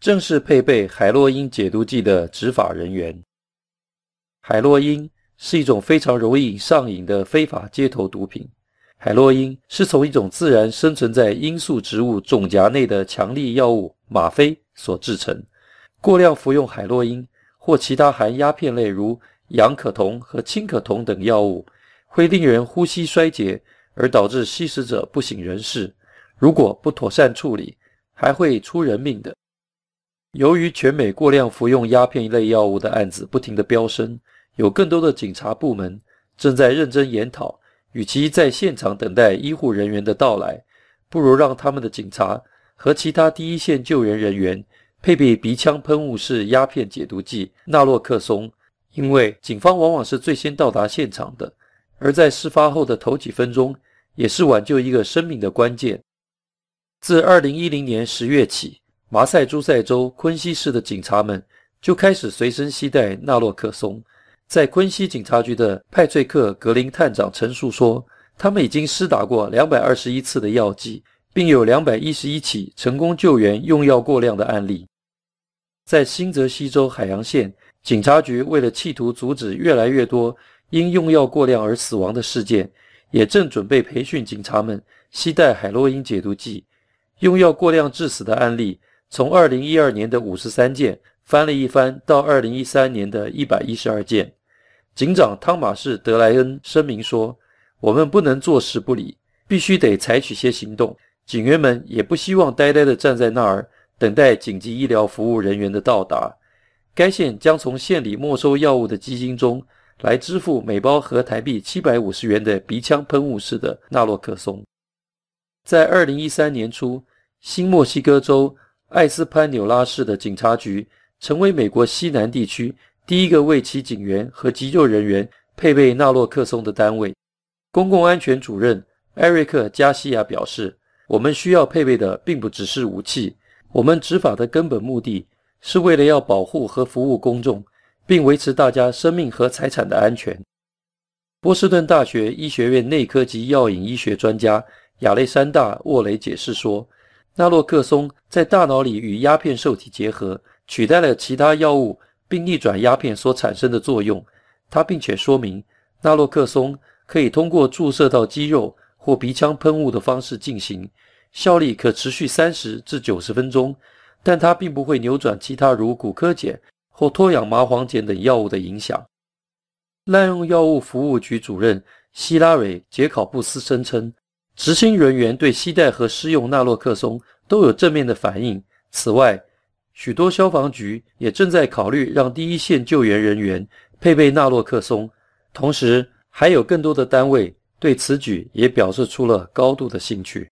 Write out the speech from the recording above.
正式配备海洛因解毒剂的执法人员。海洛因是一种非常容易上瘾的非法街头毒品。海洛因是从一种自然生存在罂粟植物种荚内的强力药物吗啡所制成。过量服用海洛因或其他含鸦片类如氧可酮和氢可酮等药物，会令人呼吸衰竭，而导致吸食者不省人事。如果不妥善处理，还会出人命的。由于全美过量服用鸦片一类药物的案子不停地飙升，有更多的警察部门正在认真研讨：与其在现场等待医护人员的到来，不如让他们的警察和其他第一线救援人员配备鼻腔喷雾式鸦片解毒剂纳洛克松。因为警方往往是最先到达现场的，而在事发后的头几分钟也是挽救一个生命的关键。自2010年10月起。马赛诸塞州昆西市的警察们就开始随身携带纳洛克松，在昆西警察局的派翠克·格林探长陈述说，他们已经施打过两百二十一次的药剂，并有两百一十一起成功救援用药过量的案例。在新泽西州海洋县警察局，为了企图阻止越来越多因用药过量而死亡的事件，也正准备培训警察们携带海洛因解毒剂。用药过量致死的案例。从二零一二年的五十三件翻了一番到二零一三年的一百一十二件。警长汤马士德莱恩声明说：“我们不能坐视不理，必须得采取些行动。警员们也不希望呆呆地站在那儿等待紧急医疗服务人员的到达。该县将从县里没收药物的基金中来支付每包和台币七百五十元的鼻腔喷雾式的纳洛克松。”在二零一三年初，新墨西哥州。艾斯潘纽拉市的警察局成为美国西南地区第一个为其警员和急救人员配备纳洛克松的单位。公共安全主任艾瑞克·加西亚表示：“我们需要配备的并不只是武器，我们执法的根本目的是为了要保护和服务公众，并维持大家生命和财产的安全。”波士顿大学医学院内科及药引医学专家亚历山大·沃雷解释说。纳洛克松在大脑里与鸦片受体结合，取代了其他药物，并逆转鸦片所产生的作用。它并且说明，纳洛克松可以通过注射到肌肉或鼻腔喷雾的方式进行，效力可持续三十至九十分钟。但它并不会扭转其他如骨科碱或脱氧麻黄碱等药物的影响。滥用药物服务局主任希拉蕊·杰考布斯声称。执行人员对吸带和施用纳洛克松都有正面的反应。此外，许多消防局也正在考虑让第一线救援人员配备纳洛克松，同时还有更多的单位对此举也表示出了高度的兴趣。